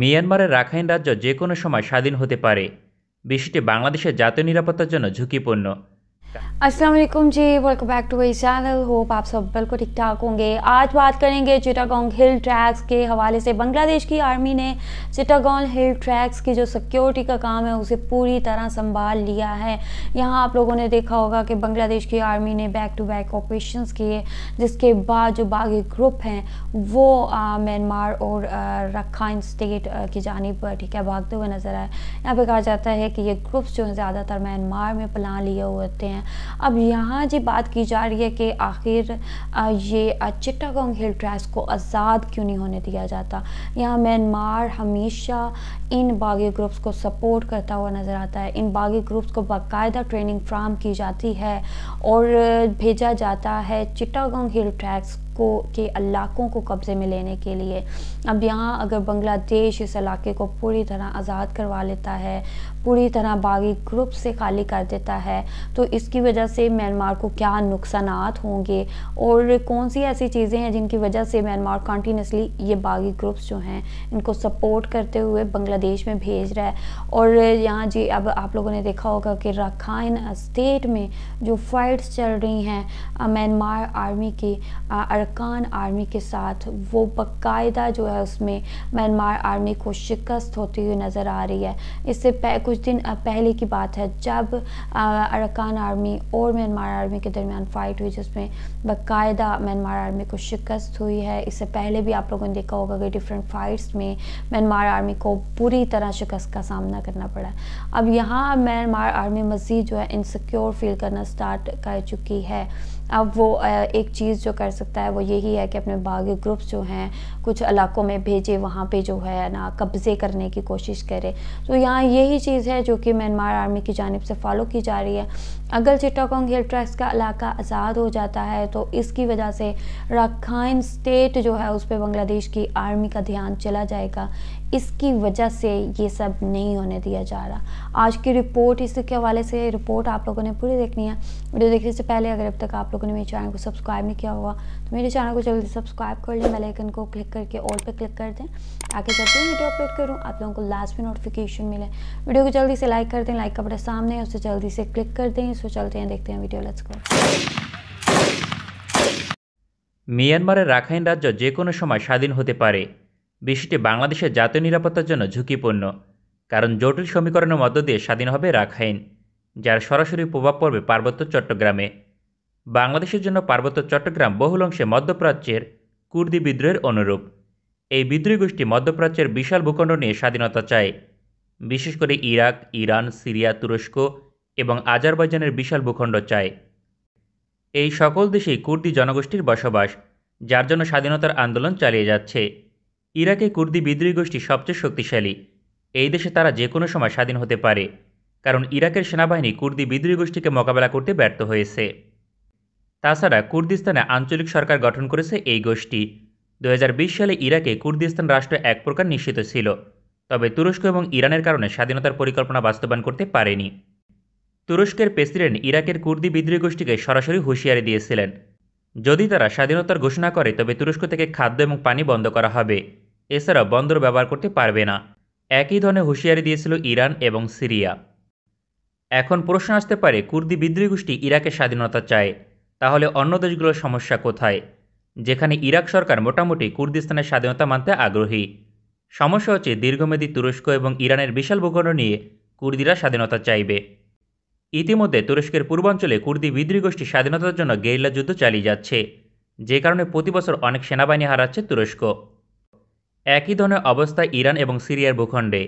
মিয়ানমারের রাখাইন রাজ্য যে কোনো সময় স্বাধীন হতে পারে বিষয়টি বাংলাদেশের জাতীয় নিরাপত্তার জন্য ঝুঁকিপূর্ণ Aslam ji welcome back to my channel hope आप सब बिल्कुल ठीक ठाक होंगे आज बात करेंगे चिटागोंग हिल ट्रैक्स के हवाले से बांग्लादेश की आर्मी ने चिटागोंग हिल ट्रैक्स की जो सिक्योरिटी का काम है उसे पूरी तरह संभाल लिया है यहाँ आप लोगों ने देखा होगा कि बांग्लादेश की आर्मी ने बैक टू बैक ऑपरेशन किए जिसके बाद जो बागी ग्रुप हैं वो म्यांमार और रखाइन स्टेट की जानब ठीक है भागते हुए नज़र आए यहाँ पर कहा जाता है कि ये ग्रुप्स जो हैं ज़्यादातर म्यांमार में प्लान लिए हुए होते हैं हैं अब यहाँ जी बात की जा रही है कि आखिर ये चिट्टागोंग हिल ट्रैक्स को आज़ाद क्यों नहीं होने दिया जाता यहाँ म्यांमार हमेशा इन बागी ग्रुप्स को सपोर्ट करता हुआ नज़र आता है इन बागी ग्रुप्स को बाकायदा ट्रेनिंग फ्राहम की जाती है और भेजा जाता है चिट्टागोंग हिल ट्रैक्स को के इलाकों को कब्ज़े में लेने के लिए अब यहाँ अगर बांग्लादेश इस इलाके को पूरी तरह आज़ाद करवा लेता है पूरी तरह बागी ग्रुप से खाली कर देता है तो इसकी वजह से म्यांमार को क्या नुकसान होंगे और कौन सी ऐसी चीज़ें हैं जिनकी वजह से म्यांमार कंटिन्यूसली ये बागी ग्रुप्स जो हैं इनको सपोर्ट करते हुए बांग्लादेश में भेज रहा है और यहाँ जी अब आप लोगों ने देखा होगा कि रखाइन स्टेट में जो फाइट्स चल रही हैं म्यांमार आर्मी की अरकान आर्मी के साथ वो बाकायदा जो है उसमें म्यांमार आर्मी को शिकस्त होती हुई नज़र आ रही है इससे कुछ दिन पहले की बात है जब अरकान आर्मी और म्यांमार आर्मी के दरमियान फ़ाइट हुई जिसमें बाकायदा म्यांमार आर्मी को शिकस्त हुई है इससे पहले भी आप लोगों ने देखा होगा कि डिफरेंट फाइट्स में म्यांमार आर्मी को बुरी तरह शिकस्त का सामना करना पड़ा अब यहाँ म्यांमार आर्मी मज़ीद जो है इनसिक्योर फील करना स्टार्ट कर चुकी है अब वो एक चीज़ जो कर सकता है वो यही है कि अपने बागी ग्रुप्स जो हैं कुछ इलाकों में भेजे वहाँ पे जो है ना कब्ज़े करने की कोशिश करे तो यहाँ यही चीज़ चीज़ है जो कि म्यांमार आर्मी की जानब से फॉलो की जा रही है अगर चिट्टागोंग हिल ट्रैक्स का इलाका आज़ाद हो जाता है तो इसकी वजह से रखाइन स्टेट जो है उस पर बांग्लादेश की आर्मी का ध्यान चला जाएगा इसकी वजह से ये सब नहीं होने दिया जा रहा आज की रिपोर्ट इसके हवाले से रिपोर्ट आप लोगों ने पूरी देखनी है वीडियो देखने से पहले अगर अब तक आप लोगों ने मेरे चैनल को सब्सक्राइब नहीं किया होगा तो मेरे चैनल को जल्दी सब्सक्राइब कर लें बेलाइकन को क्लिक करके ऑल पर क्लिक कर दें आगे जब भी वीडियो अपलोड करूँ आप लोगों को लास्ट में नोटिफिकेशन मिले वीडियो इसको जल्दी से लाइक कर दें लाइक का बड़ा सामने है उसे जल्दी से क्लिक कर दें इसको चलते हैं देखते हैं वीडियो लेट्स गो মিয়ানমারের রাখাইন রাজ্য যে কোনো সময় স্বাধীন হতে পারে বিষয়টি বাংলাদেশের জাতীয় নিরাপত্তার জন্য ঝুঁকিপূর্ণ কারণ জটিল সমীকরণের মধ্য দিয়ে স্বাধীন হবে রাখাইন যার সরাসরি প্রভাব পড়বে পার্বত্য চট্টগ্রামে বাংলাদেশের জন্য পার্বত্য চট্টগ্রাম বহুল অংশে মধ্যপ্রাচ্যের কুর্দি বিদ্রোহের অনুরূপ এই বিদ্রোহী গোষ্ঠী মধ্যপ্রাচ্যের বিশাল ভূখণ্ড নিয়ে স্বাধীনতা চায় বিশেষ করে ইরাক ইরান সিরিয়া তুরস্ক এবং আজারবাইজানের বিশাল ভূখণ্ড চায় এই সকল দেশেই কুর্দি জনগোষ্ঠীর বসবাস যার জন্য স্বাধীনতার আন্দোলন চালিয়ে যাচ্ছে ইরাকে কুর্দি বিদ্রোহী গোষ্ঠী সবচেয়ে শক্তিশালী এই দেশে তারা যে কোনো সময় স্বাধীন হতে পারে কারণ ইরাকের সেনাবাহিনী কুর্দি বিদ্রোহী গোষ্ঠীকে মোকাবেলা করতে ব্যর্থ হয়েছে তাছাড়া কুর্দিস্তানে আঞ্চলিক সরকার গঠন করেছে এই গোষ্ঠী দু সালে ইরাকে কুর্দিস্তান রাষ্ট্র এক প্রকার নিশ্চিত ছিল তবে তুরস্ক এবং ইরানের কারণে স্বাধীনতার পরিকল্পনা বাস্তবায়ন করতে পারেনি তুরস্কের প্রেসিডেন্ট ইরাকের কুর্দি বিদ্রোহী গোষ্ঠীকে সরাসরি হুঁশিয়ারি দিয়েছিলেন যদি তারা স্বাধীনতার ঘোষণা করে তবে তুরস্ক থেকে খাদ্য এবং পানি বন্ধ করা হবে এছাড়া বন্দর ব্যবহার করতে পারবে না একই ধরনের হুঁশিয়ারি দিয়েছিল ইরান এবং সিরিয়া এখন প্রশ্ন আসতে পারে কুর্দি বিদ্রোহী গোষ্ঠী ইরাকের স্বাধীনতা চায় তাহলে অন্য দেশগুলোর সমস্যা কোথায় যেখানে ইরাক সরকার মোটামুটি কুর্দিস্তানের স্বাধীনতা মানতে আগ্রহী সমস্যা হচ্ছে দীর্ঘমেয়াদী তুরস্ক এবং ইরানের বিশাল ভূখণ্ড নিয়ে কুর্দিরা স্বাধীনতা চাইবে ইতিমধ্যে তুরস্কের পূর্বাঞ্চলে কুর্দি বিদ্রোহী গোষ্ঠী স্বাধীনতার জন্য গেরিলা যুদ্ধ চালিয়ে যাচ্ছে যে কারণে প্রতি বছর অনেক সেনাবাহিনী হারাচ্ছে তুরস্ক একই ধরনের অবস্থা ইরান এবং সিরিয়ার ভূখণ্ডে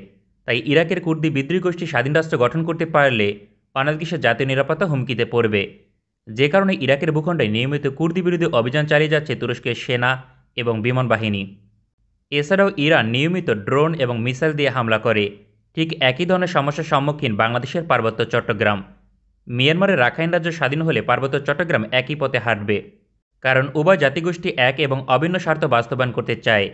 তাই ইরাকের কুর্দি বিদ্রোহী গোষ্ঠী স্বাধীন রাষ্ট্র গঠন করতে পারলে বাংলাদেশের জাতীয় নিরাপত্তা হুমকিতে পড়বে যে কারণে ইরাকের ভূখণ্ডে নিয়মিত কুর্দি বিরোধী অভিযান চালিয়ে যাচ্ছে তুরস্কের সেনা এবং বিমান বাহিনী এছাড়াও ইরান নিয়মিত ড্রোন এবং মিসাইল দিয়ে হামলা করে ঠিক একই ধরনের সমস্যার সম্মুখীন বাংলাদেশের পার্বত্য চট্টগ্রাম মিয়ানমারের রাখাইন রাজ্য স্বাধীন হলে পার্বত্য চট্টগ্রাম একই পথে হাঁটবে কারণ উভয় জাতিগোষ্ঠী এক এবং অভিন্ন স্বার্থ বাস্তবায়ন করতে চায়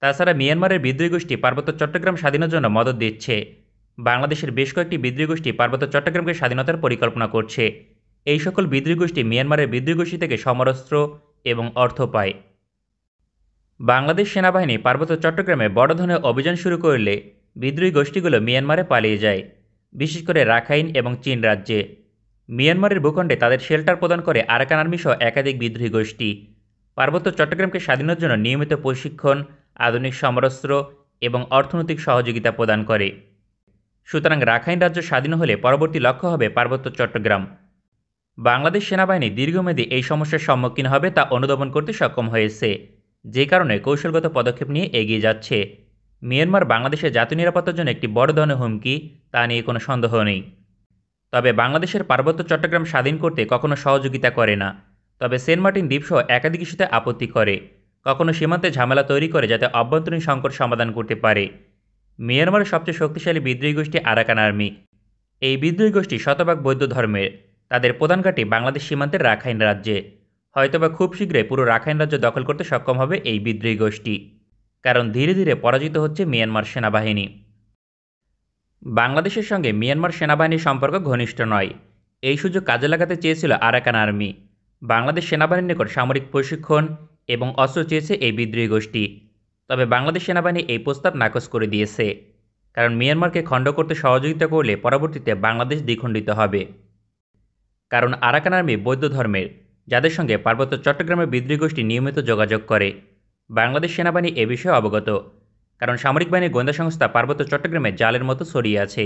তাছাড়া মিয়ানমারের বিদ্রোহী গোষ্ঠী পার্বত্য চট্টগ্রাম স্বাধীনের জন্য মদত দিচ্ছে বাংলাদেশের বেশ কয়েকটি বিদ্রোহী গোষ্ঠী পার্বত্য চট্টগ্রামকে স্বাধীনতার পরিকল্পনা করছে এই সকল বিদ্রোহী গোষ্ঠী মিয়ানমারের বিদ্রোহী গোষ্ঠী থেকে সমরস্ত্র এবং অর্থ পায় বাংলাদেশ সেনাবাহিনী পার্বত্য চট্টগ্রামে বড় ধরনের অভিযান শুরু করলে বিদ্রোহী গোষ্ঠীগুলো মিয়ানমারে পালিয়ে যায় বিশেষ করে রাখাইন এবং চীন রাজ্যে মিয়ানমারের ভূখণ্ডে তাদের শেল্টার প্রদান করে আরাকান আর্মি সহ একাধিক বিদ্রোহী গোষ্ঠী পার্বত্য চট্টগ্রামকে স্বাধীনের জন্য নিয়মিত প্রশিক্ষণ আধুনিক সমরস্ত্র এবং অর্থনৈতিক সহযোগিতা প্রদান করে সুতরাং রাখাইন রাজ্য স্বাধীন হলে পরবর্তী লক্ষ্য হবে পার্বত্য চট্টগ্রাম বাংলাদেশ সেনাবাহিনী দীর্ঘমেয়াদী এই সমস্যার সম্মুখীন হবে তা অনুধাবন করতে সক্ষম হয়েছে যে কারণে কৌশলগত পদক্ষেপ নিয়ে এগিয়ে যাচ্ছে মিয়ানমার বাংলাদেশের জাতীয় নিরাপত্তার জন্য একটি বড় ধরনের হুমকি তা নিয়ে কোনো সন্দেহ নেই তবে বাংলাদেশের পার্বত্য চট্টগ্রাম স্বাধীন করতে কখনো সহযোগিতা করে না তবে সেন্ট মার্টিন দ্বীপসহ একাধিক ইস্যুতে আপত্তি করে কখনো সীমান্তে ঝামেলা তৈরি করে যাতে অভ্যন্তরীণ সংকট সমাধান করতে পারে মিয়ানমারের সবচেয়ে শক্তিশালী বিদ্রোহী গোষ্ঠী আরাকান আর্মি এই বিদ্রোহী গোষ্ঠী শতভাগ বৌদ্ধ ধর্মের তাদের প্রধান ঘাঁটি বাংলাদেশ সীমান্তের রাখাইন রাজ্যে হয়তোবা খুব শীঘ্রই পুরো রাখাইন রাজ্য দখল করতে সক্ষম হবে এই বিদ্রোহী গোষ্ঠী কারণ ধীরে ধীরে পরাজিত হচ্ছে মিয়ানমার সেনাবাহিনী বাংলাদেশের সঙ্গে মিয়ানমার সেনাবাহিনীর সম্পর্ক ঘনিষ্ঠ নয় এই সুযোগ কাজে লাগাতে চেয়েছিল আরাকান আর্মি বাংলাদেশ সেনাবাহিনীর নিকট সামরিক প্রশিক্ষণ এবং অস্ত্র চেয়েছে এই বিদ্রোহী গোষ্ঠী তবে বাংলাদেশ সেনাবাহিনী এই প্রস্তাব নাকচ করে দিয়েছে কারণ মিয়ানমারকে খণ্ড করতে সহযোগিতা করলে পরবর্তীতে বাংলাদেশ দ্বিখণ্ডিত হবে কারণ আরাকান আর্মি বৌদ্ধ ধর্মের যাদের সঙ্গে পার্বত্য চট্টগ্রামের বিদ্রোহী গোষ্ঠী নিয়মিত যোগাযোগ করে বাংলাদেশ সেনাবাহিনী এ বিষয়ে অবগত কারণ সামরিক বাহিনীর গোয়েন্দা সংস্থা পার্বত্য চট্টগ্রামে জালের মতো ছড়িয়ে আছে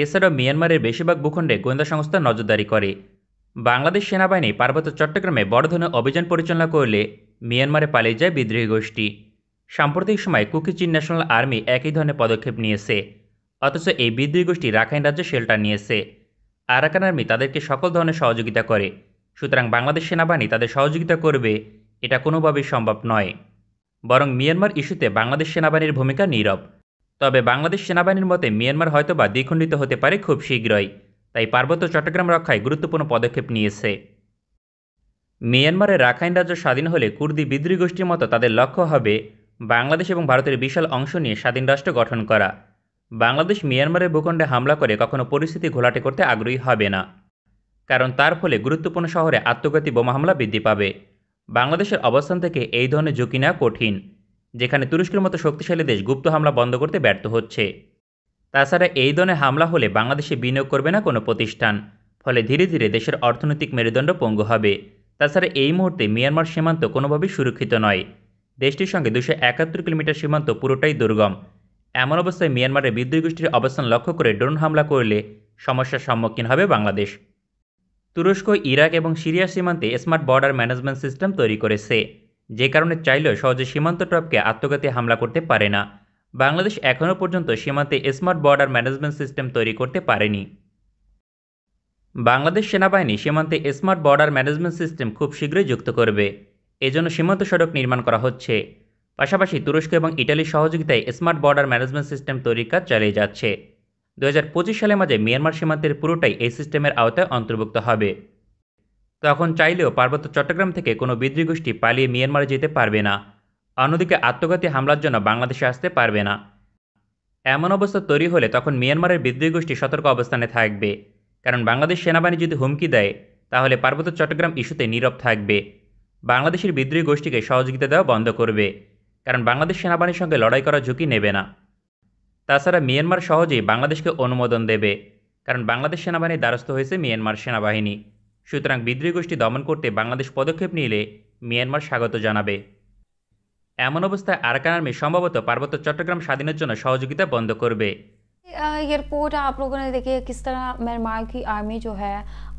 এছাড়াও মিয়ানমারের বেশিরভাগ ভূখণ্ডে গোয়েন্দা সংস্থা নজরদারি করে বাংলাদেশ সেনাবাহিনী পার্বত্য চট্টগ্রামে বড় ধরনের অভিযান পরিচালনা করলে মিয়ানমারে পালিয়ে যায় বিদ্রোহী গোষ্ঠী সাম্প্রতিক সময়ে কুকি ন্যাশনাল আর্মি একই ধরনের পদক্ষেপ নিয়েছে অথচ এই বিদ্রোহী গোষ্ঠী রাখাইন রাজ্যে শেল্টার নিয়েছে আরাকান আর্মি তাদেরকে সকল ধরনের সহযোগিতা করে সুতরাং বাংলাদেশ সেনাবাহিনী তাদের সহযোগিতা করবে এটা কোনোভাবেই সম্ভব নয় বরং মিয়ানমার ইস্যুতে বাংলাদেশ সেনাবাহিনীর ভূমিকা নীরব তবে বাংলাদেশ সেনাবাহিনীর মতে মিয়ানমার হয়তোবা দ্বিখণ্ডিত হতে পারে খুব শীঘ্রই তাই পার্বত্য চট্টগ্রাম রক্ষায় গুরুত্বপূর্ণ পদক্ষেপ নিয়েছে মিয়ানমারের রাখাইন রাজ্য স্বাধীন হলে কুর্দি বিদ্রোহী গোষ্ঠীর মতো তাদের লক্ষ্য হবে বাংলাদেশ এবং ভারতের বিশাল অংশ নিয়ে স্বাধীন রাষ্ট্র গঠন করা বাংলাদেশ মিয়ানমারের ভূখণ্ডে হামলা করে কখনো পরিস্থিতি ঘোলাটে করতে আগ্রহী হবে না কারণ তার ফলে গুরুত্বপূর্ণ শহরে আত্মঘাতী বোমা হামলা বৃদ্ধি পাবে বাংলাদেশের অবস্থান থেকে এই ধরনের ঝুঁকি নেওয়া কঠিন যেখানে তুরস্কের মতো শক্তিশালী দেশ গুপ্ত হামলা বন্ধ করতে ব্যর্থ হচ্ছে তাছাড়া এই ধরনের হামলা হলে বাংলাদেশে বিনিয়োগ করবে না কোনো প্রতিষ্ঠান ফলে ধীরে ধীরে দেশের অর্থনৈতিক মেরুদণ্ড পঙ্গু হবে তাছাড়া এই মুহূর্তে মিয়ানমার সীমান্ত কোনোভাবেই সুরক্ষিত নয় দেশটির সঙ্গে দুশো একাত্তর কিলোমিটার সীমান্ত পুরোটাই দুর্গম এমন অবস্থায় মিয়ানমারের বিদ্যুৎ গোষ্ঠীর অবস্থান লক্ষ্য করে ড্রোন হামলা করলে সমস্যার সম্মুখীন হবে বাংলাদেশ তুরস্ক ইরাক এবং সিরিয়া সীমান্তে স্মার্ট বর্ডার ম্যানেজমেন্ট সিস্টেম তৈরি করেছে যে কারণে চাইলেও সহজে সীমান্ত টপকে আত্মঘাতী হামলা করতে পারে না বাংলাদেশ এখনও পর্যন্ত সীমান্তে স্মার্ট বর্ডার ম্যানেজমেন্ট সিস্টেম তৈরি করতে পারেনি বাংলাদেশ সেনাবাহিনী সীমান্তে স্মার্ট বর্ডার ম্যানেজমেন্ট সিস্টেম খুব শীঘ্রই যুক্ত করবে এজন্য সীমান্ত সড়ক নির্মাণ করা হচ্ছে পাশাপাশি তুরস্ক এবং ইটালির সহযোগিতায় স্মার্ট বর্ডার ম্যানেজমেন্ট সিস্টেম তৈরির কাজ চালিয়ে যাচ্ছে দু সালের মাঝে মিয়ানমার সীমান্তের পুরোটাই এই সিস্টেমের আওতায় অন্তর্ভুক্ত হবে তখন চাইলেও পার্বত্য চট্টগ্রাম থেকে কোনো বিদ্রোহী গোষ্ঠী পালিয়ে মিয়ানমারে যেতে পারবে না অন্যদিকে আত্মঘাতী হামলার জন্য বাংলাদেশে আসতে পারবে না এমন অবস্থা তৈরি হলে তখন মিয়ানমারের বিদ্রোহী গোষ্ঠী সতর্ক অবস্থানে থাকবে কারণ বাংলাদেশ সেনাবাহিনী যদি হুমকি দেয় তাহলে পার্বত্য চট্টগ্রাম ইস্যুতে নীরব থাকবে বাংলাদেশের বিদ্রোহী গোষ্ঠীকে সহযোগিতা দেওয়া বন্ধ করবে কারণ বাংলাদেশ সেনাবাহিনীর সঙ্গে লড়াই করার ঝুঁকি নেবে না তাছাড়া মিয়ানমার সহজেই বাংলাদেশকে অনুমোদন দেবে কারণ বাংলাদেশ সেনাবাহিনীর দ্বারস্থ হয়েছে মিয়ানমার সেনাবাহিনী সুতরাং বিদ্রোহী গোষ্ঠী দমন করতে বাংলাদেশ পদক্ষেপ নিলে মিয়ানমার স্বাগত জানাবে এমন অবস্থায় আরাকান আর্মি সম্ভবত পার্বত্য চট্টগ্রাম স্বাধীনের জন্য সহযোগিতা বন্ধ করবে ये रिपोर्ट দেখে लोगों ने देखी है किस तरह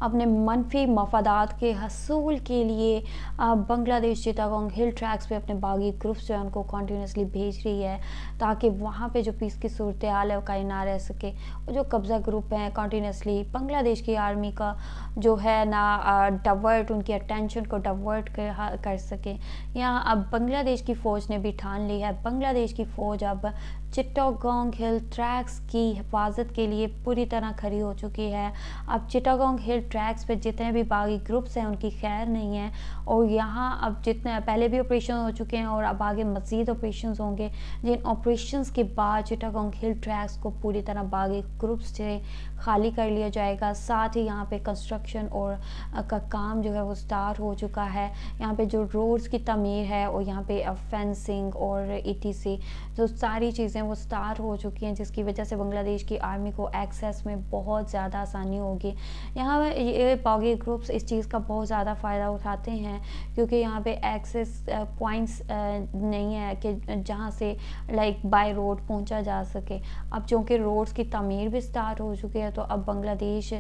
अपने मनफी मफादात के हसूल के लिए बांग्लादेश चिटागोंग हिल ट्रैक्स पे अपने बागी ग्रुप्स जो है उनको कॉन्टीन्यूसली भेज रही है ताकि वहाँ पे जो पीस की सूरत हाल है वो कायम ना रह सके जो कब्ज़ा ग्रुप हैं कॉन्टीन्यूसली बांग्लादेश की आर्मी का जो है ना डवर्ट उनकी अटेंशन को डवर्ट कर, कर सकें यहाँ अब बांग्लादेश की फ़ौज ने भी ठान ली है बांग्लादेश की फ़ौज अब चिट्टागोंग हिल ट्रैक्स की हिफाजत के लिए पूरी तरह खड़ी हो चुकी है अब चिट्टागोंग हिल ट्रैक्स पे जितने भी बागी ग्रुप्स हैं उनकी खैर नहीं है और यहाँ अब जितने पहले भी ऑपरेशन हो चुके हैं और अब आगे मज़ीद ऑपरेशन होंगे जिन ऑपरेशन के बाद चिटागोंग हिल ट्रैक्स को पूरी तरह बागी ग्रुप्स से खाली कर लिया जाएगा साथ ही यहाँ पे कंस्ट्रक्शन और का काम जो है वो स्टार्ट हो चुका है यहाँ पे जो रोड्स की तमीर है और यहाँ पे फेंसिंग और ईटीसी जो सारी चीज़ें वो स्टार्ट हो चुकी हैं जिसकी वजह से बांग्लादेश की आर्मी को एक्सेस में बहुत ज़्यादा आसानी होगी यहाँ ये पॉगी ग्रुप्स इस चीज़ का बहुत ज़्यादा फ़ायदा उठाते हैं क्योंकि यहाँ पे एक्सेस पॉइंट्स uh, uh, नहीं है कि जहाँ से लाइक बाय रोड पहुँचा जा सके अब चूँकि रोड्स की तमीर भी स्टार्ट हो चुकी है तो अब बांग्लादेश uh,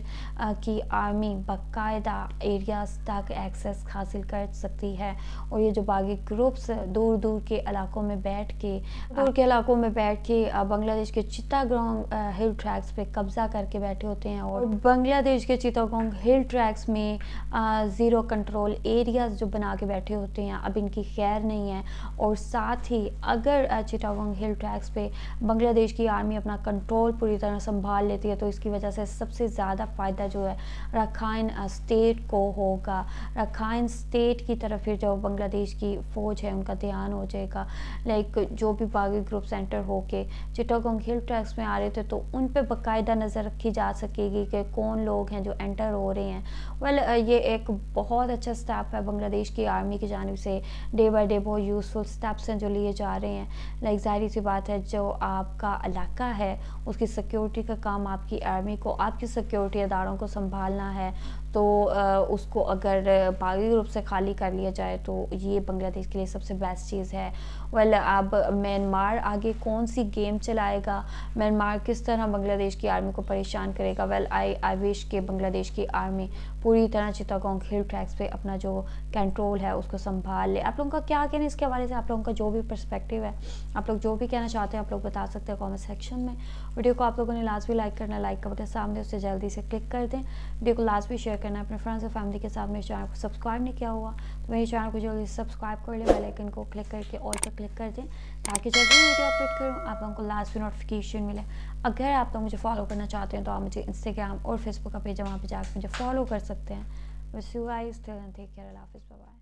की आर्मी बाकायदा एरियाज तक एक्सेस हासिल कर सकती है और ये जो बागी ग्रुप्स दूर दूर के इलाकों में बैठ के दूर के इलाकों में बैठ के बांग्लादेश के चित्तागोंग हिल ट्रैक्स पे कब्जा करके बैठे होते हैं और बांग्लादेश के चित्तागोंग लॉन्ग हिल ट्रैक्स में ज़ीरो कंट्रोल एरियाज़ जो बना के बैठे होते हैं अब इनकी खैर नहीं है और साथ ही अगर चिटावंग हिल ट्रैक्स पे बांग्लादेश की आर्मी अपना कंट्रोल पूरी तरह संभाल लेती है तो इसकी वजह से सबसे ज़्यादा फ़ायदा जो है रखाइन स्टेट को होगा रखाइन स्टेट की तरफ फिर जो बांग्लादेश की फ़ौज है उनका ध्यान हो जाएगा लाइक जो भी बागी ग्रुप सेंटर हो के चिटागोंग हिल ट्रैक्स में आ रहे थे तो उन पर बाकायदा नज़र रखी जा सकेगी कि कौन लोग हैं जो एंटर हो हो रहे हैं वेल well, ये एक बहुत अच्छा स्टेप है बांग्लादेश की आर्मी की जानब से डे बाई डे बहुत यूज़फुल स्टेप्स हैं जो लिए जा रहे हैं लाइक जाहिर सी बात है जो आपका इलाका है उसकी सिक्योरिटी का काम आपकी आर्मी को आपकी सिक्योरिटी अदारों को संभालना है तो उसको अगर बागी रूप से खाली कर लिया जाए तो ये बांग्लादेश के लिए सबसे बेस्ट चीज़ है वेल अब म्यांमार आगे कौन सी गेम चलाएगा म्यांमार किस तरह बांग्लादेश की आर्मी को परेशान करेगा वेल आई आई विश के बांग्लादेश की आर्मी पूरी तरह चित्तागोंग हिल ट्रैक्स पे अपना जो कंट्रोल है उसको संभाल ले आप लोगों का क्या कहना है इसके हवाले से आप लोगों का जो भी पर्सपेक्टिव है आप लोग जो भी कहना चाहते हैं आप लोग बता सकते हैं कमेंट सेक्शन में वीडियो को आप लोगों ने लास्ट भी लाइक करना लाइक का बटन सामने उससे जल्दी से क्लिक कर दें वीडियो को लास्ट भी शेयर करना अपने फ्रेंड्स और फैमिली के साथ मेरे चैनल को सब्सक्राइब नहीं किया हुआ मेरे चैनल को जल्दी सब्सक्राइब कर लें बेल आइकन को क्लिक करके और पर क्लिक कर दें ताकि जब भी वीडियो अपलोड करूँ आप लोगों को लास्ट में नोटिफिकेशन मिले अगर आप लोग मुझे फॉलो करना चाहते हैं तो आप मुझे इंस्टाग्राम और फेसबुक का पेज वहाँ पर जाकर मुझे फॉलो कर सकते हैं बस यू केयर हाफिज़ बाय